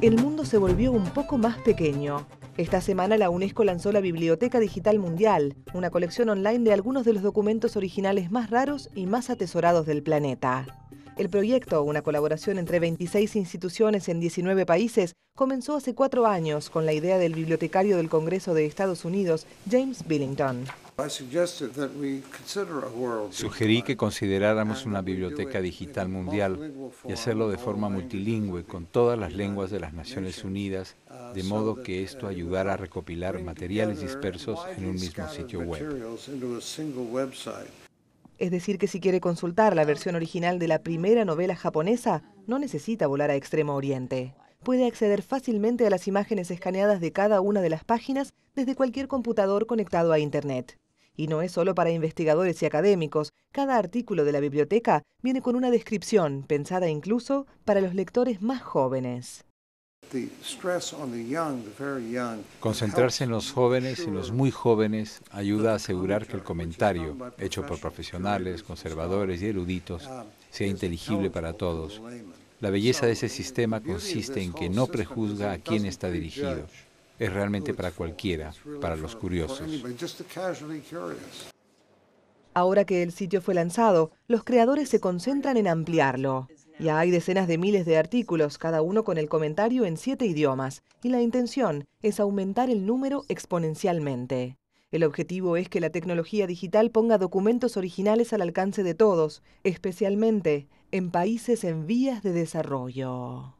El mundo se volvió un poco más pequeño. Esta semana la UNESCO lanzó la Biblioteca Digital Mundial, una colección online de algunos de los documentos originales más raros y más atesorados del planeta. El proyecto, una colaboración entre 26 instituciones en 19 países, comenzó hace cuatro años con la idea del bibliotecario del Congreso de Estados Unidos, James Billington. Sugerí que consideráramos una biblioteca digital mundial y hacerlo de forma multilingüe con todas las lenguas de las Naciones Unidas, uh, de modo que esto uh, ayudara a recopilar materiales dispersos en un mismo sitio web. Es decir, que si quiere consultar la versión original de la primera novela japonesa, no necesita volar a Extremo Oriente. Puede acceder fácilmente a las imágenes escaneadas de cada una de las páginas desde cualquier computador conectado a Internet. Y no es solo para investigadores y académicos. Cada artículo de la biblioteca viene con una descripción, pensada incluso para los lectores más jóvenes. Concentrarse en los jóvenes y los muy jóvenes ayuda a asegurar que el comentario, hecho por profesionales, conservadores y eruditos, um, sea inteligible para todos. La belleza de ese sistema consiste en que no prejuzga a quién está dirigido es realmente para cualquiera, para los curiosos. Ahora que el sitio fue lanzado, los creadores se concentran en ampliarlo. Ya hay decenas de miles de artículos, cada uno con el comentario en siete idiomas, y la intención es aumentar el número exponencialmente. El objetivo es que la tecnología digital ponga documentos originales al alcance de todos, especialmente en países en vías de desarrollo.